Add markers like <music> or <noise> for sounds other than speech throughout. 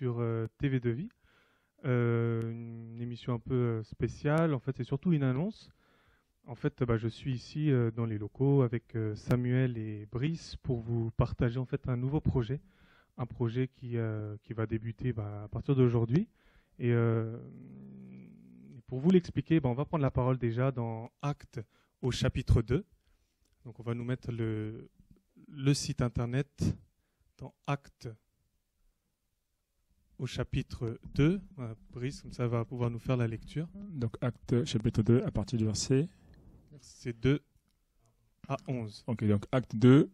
sur euh, tv de vie euh, une émission un peu euh, spéciale. En fait, c'est surtout une annonce. En fait, bah, je suis ici dans les locaux avec Samuel et Brice pour vous partager en fait un nouveau projet, un projet qui, va débuter bah, à partir d'aujourd'hui. Et pour vous l'expliquer, bah, on va prendre la parole déjà dans Acte au chapitre 2. Donc on va nous mettre le, le site internet dans Acte au chapitre 2. Euh, Brice, comme ça, va pouvoir nous faire la lecture. Donc, acte chapitre 2, à partir du verset. Verset 2 à 11. Ok, donc acte 2,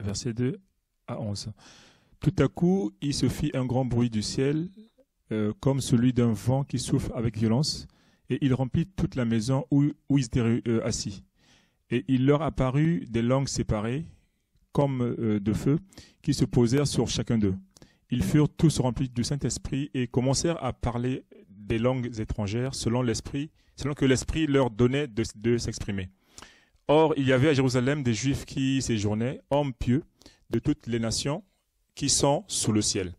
verset 2 à 11. Tout à coup, il se fit un grand bruit du ciel, euh, comme celui d'un vent qui souffle avec violence, et il remplit toute la maison où, où ils étaient euh, assis. Et il leur apparut des langues séparées, comme euh, de feu qui se posèrent sur chacun d'eux. Ils furent tous remplis du Saint-Esprit et commencèrent à parler des langues étrangères selon l'esprit, selon que l'esprit leur donnait de, s'exprimer. Or, il y avait à Jérusalem des Juifs qui séjournaient, hommes pieux, de toutes les nations qui sont sous le ciel.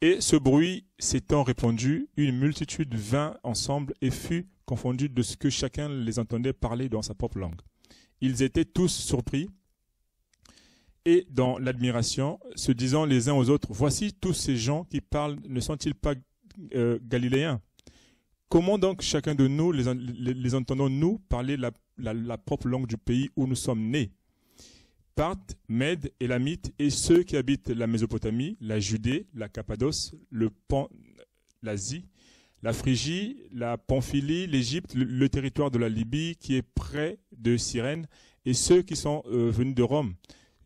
Et ce bruit s'étant répandu, une multitude vint ensemble et fut confondue de ce que chacun les entendait parler dans sa propre langue. Ils étaient tous surpris et dans l'admiration, se disant les uns aux autres, voici tous ces gens qui parlent, ne sont-ils pas euh, galiléens Comment donc chacun de nous, les, entendons-nous parler la, propre langue du pays où nous sommes nés et Mèdes, Élamites et ceux qui habitent la Mésopotamie, la Judée, la Cappadoce, le l'Asie, la Phrygie, la Pamphylie, l'Égypte, le, territoire de la Libye qui est près de Cyrène, et ceux qui sont euh, venus de Rome,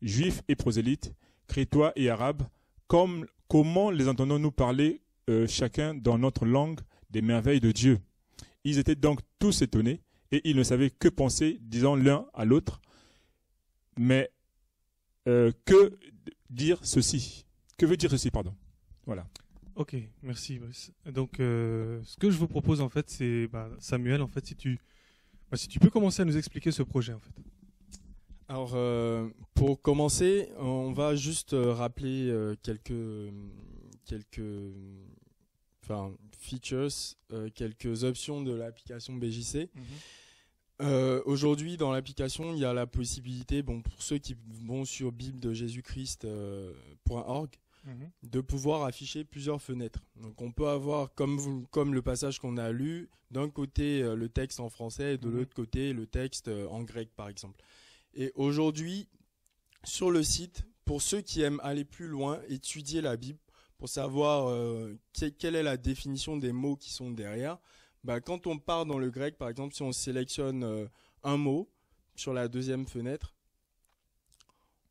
juifs et prosélytes, crétois et arabes, comme, comment les entendons-nous parler euh, chacun dans notre langue des merveilles de Dieu Ils étaient donc tous étonnés et ils ne savaient que penser, disant l'un à l'autre, mais euh, que dire ceci Que veut dire ceci, pardon Voilà. Ok, merci Donc, euh, ce que je vous propose en fait, c'est bah, Samuel, en fait, si tu, bah, si tu peux commencer à nous expliquer ce projet en fait. Alors, euh, pour commencer, on va juste euh, rappeler euh, quelques, features, quelques options de l'application BJC. Mhm. Aujourd'hui, dans l'application, il y a la possibilité, bon, pour ceux qui vont sur de Christ.org mhm. de pouvoir afficher plusieurs fenêtres. Donc, on peut avoir, comme, vous, comme le passage qu'on a lu, d'un côté le texte en français et de mhm. l'autre côté le texte en grec, par exemple. Et aujourd'hui, sur le site, pour ceux qui aiment aller plus loin, étudier la Bible, pour savoir euh, quelle est la définition des mots qui sont derrière, bah, quand on part dans le grec, par exemple, si on sélectionne euh, un mot sur la deuxième fenêtre,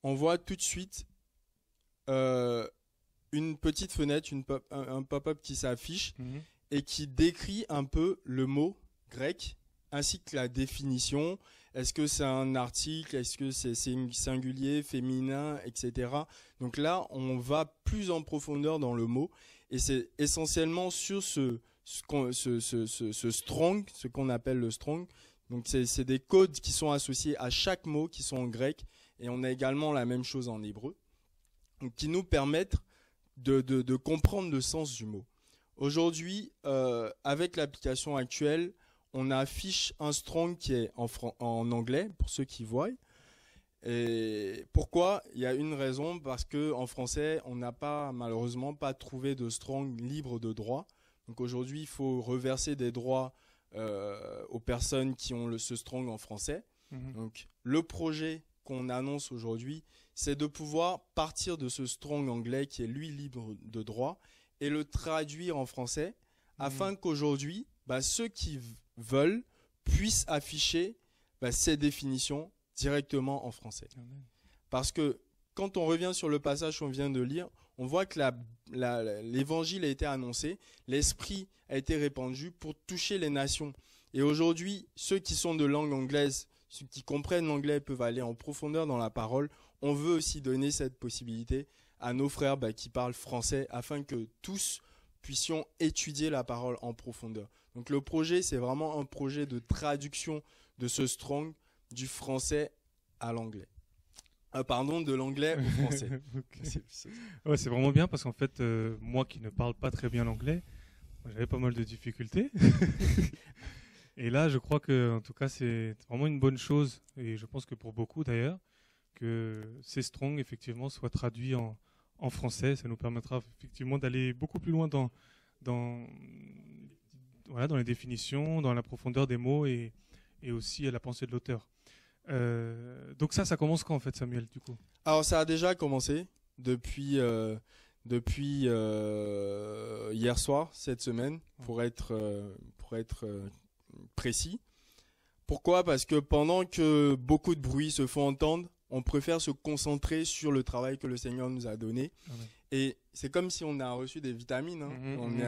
on voit tout de suite euh, une petite fenêtre, un pop-up qui s'affiche mhm. et qui décrit un peu le mot grec ainsi que la définition est-ce que c'est un article Est-ce que c'est singulier, féminin, etc. Donc là, on va plus en profondeur dans le mot. Et c'est essentiellement sur ce, strong, ce qu'on appelle le strong. Donc c'est des codes qui sont associés à chaque mot, qui sont en grec. Et on a également la même chose en hébreu. qui nous permettent de, comprendre le sens du mot. Aujourd'hui, euh, avec l'application actuelle, on affiche un strong qui est en, anglais, pour ceux qui voient. Et pourquoi Il y a une raison, parce que en français, on n'a pas malheureusement pas trouvé de strong libre de droit. Donc aujourd'hui, il faut reverser des droits euh, aux personnes qui ont le, ce strong en français. Mhm. Donc le projet qu'on annonce aujourd'hui, c'est de pouvoir partir de ce strong anglais qui est lui libre de droit et le traduire en français, mhm. afin qu'aujourd'hui, bah, ceux qui veulent puissent afficher bah, ces définitions directement en français. Parce que quand on revient sur le passage qu'on vient de lire, on voit que l'évangile a été annoncé, l'esprit a été répandu pour toucher les nations. Et aujourd'hui, ceux qui sont de langue anglaise, ceux qui comprennent l'anglais peuvent aller en profondeur dans la parole. On veut aussi donner cette possibilité à nos frères bah, qui parlent français afin que tous puissions étudier la parole en profondeur. Donc le projet, c'est vraiment un projet de traduction de ce strong du français à l'anglais. Ah, pardon, de l'anglais au français. <laughs> Ouais, c'est vraiment bien parce qu'en fait, euh, moi qui ne parle pas très bien l'anglais, j'avais pas mal de difficultés. <laughs> et là, je crois que, en tout cas, c'est vraiment une bonne chose, et je pense que pour beaucoup d'ailleurs, que ces strong effectivement soient traduits en, en français. Ça nous permettra effectivement d'aller beaucoup plus loin dans, dans voilà, dans les définitions, dans la profondeur des mots et, et aussi à la pensée de l'auteur. Euh, donc ça, ça commence quand en fait, Samuel, du coup Alors ça a déjà commencé depuis euh, depuis euh, hier soir, cette semaine, pour être pour être précis. Pourquoi Parce que pendant que beaucoup de bruits se font entendre, on préfère se concentrer sur le travail que le Seigneur nous a donné. Ah et c'est comme si on a reçu des vitamines. Hein. Mhm, on mhm,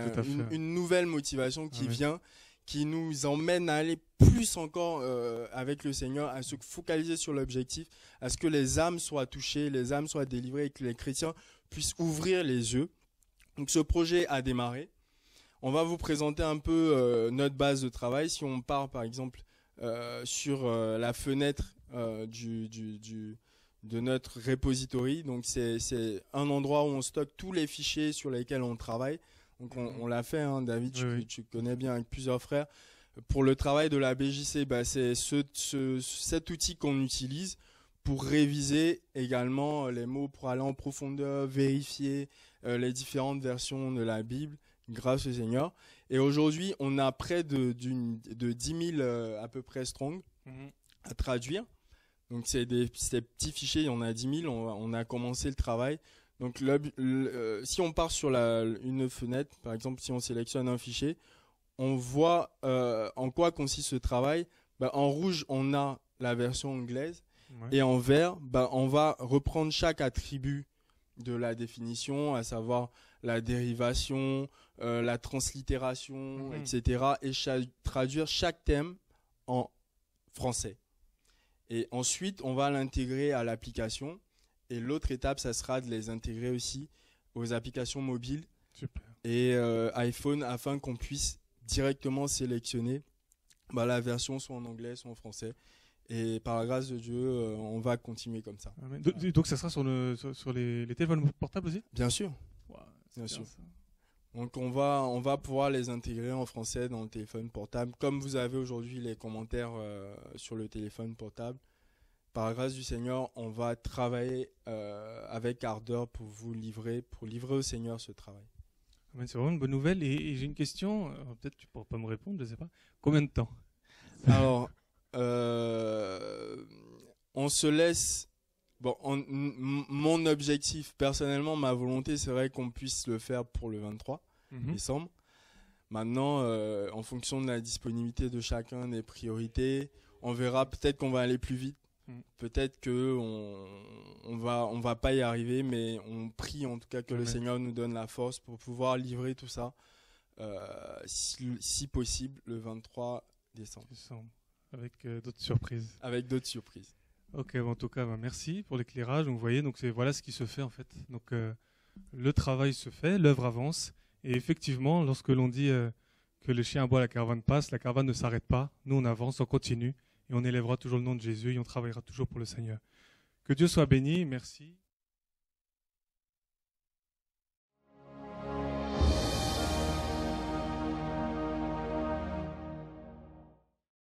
a une, nouvelle motivation qui ah vient, qui nous emmène à aller plus encore euh, avec le Seigneur, à se focaliser sur l'objectif, à ce que les âmes soient touchées, les âmes soient délivrées et que les chrétiens puissent ouvrir les yeux. Donc ce projet a démarré. On va vous présenter un peu euh, notre base de travail. Si on part par exemple euh, sur la fenêtre du, du, du de notre repository. Donc c'est un endroit où on stocke tous les fichiers sur lesquels on travaille. on, l'a fait, hein, David, tu, connais bien avec plusieurs frères. Pour le travail de la BJC, bah, c'est cet outil qu'on utilise pour réviser également euh, les mots, pour aller en profondeur, vérifier euh, les différentes versions de la Bible grâce au Seigneur. Et aujourd'hui, on a près de, de 10 000 euh, à peu près strong mhm. à traduire. Donc c'est des, petits fichiers, il y en a 10 000, on, a commencé le travail. Donc euh, si on part sur une fenêtre, par exemple si on sélectionne un fichier, on voit euh, en quoi consiste ce travail. Bah, en rouge, on a la version anglaise. Et en vert, bah, on va reprendre chaque attribut de la définition, à savoir la dérivation, euh, la translittération, etc. Mhm. Et traduire chaque thème en français. Et ensuite, on va l'intégrer à l'application. Et l'autre étape, ça sera de les intégrer aussi aux applications mobiles et euh, iPhone afin qu'on puisse directement sélectionner bah, la version soit en anglais, soit en français. Et par la grâce de Dieu, euh, on va continuer comme ça. donc, ça sera sur, le, sur, les, téléphones portables aussi Bien sûr. sûr. Donc on va on va pouvoir les intégrer en français dans le téléphone portable, comme vous avez aujourd'hui les commentaires euh, sur le téléphone portable. Par grâce du Seigneur, on va travailler euh, avec ardeur pour vous livrer, pour livrer au Seigneur ce travail. C'est vraiment une bonne nouvelle. Et, j'ai une question, euh, peut-être tu pourras pas me répondre, je sais pas. Combien de temps Alors, on se laisse Bon, mon objectif personnellement, ma volonté, c'est qu'on puisse le faire pour le 23 mhm. décembre. Maintenant, euh, en fonction de la disponibilité de chacun, des priorités, on verra peut-être qu'on va aller plus vite. Mhm. Peut-être que on, va on va pas y arriver, mais on prie en tout cas que le Seigneur nous donne la force pour pouvoir livrer tout ça, euh, si, possible, le 23 décembre. Avec euh, d'autres surprises. Avec d'autres surprises. Ok, en tout cas, bah, merci pour l'éclairage. Vous voyez, donc c'est voilà ce qui se fait en fait. Donc euh, le travail se fait, l'œuvre avance, et effectivement, lorsque l'on dit euh, que le chien boit, la caravane passe, la caravane ne s'arrête pas. Nous, on avance, on continue, et on élèvera toujours le nom de Jésus, et on travaillera toujours pour le Seigneur. Que Dieu soit béni. Merci.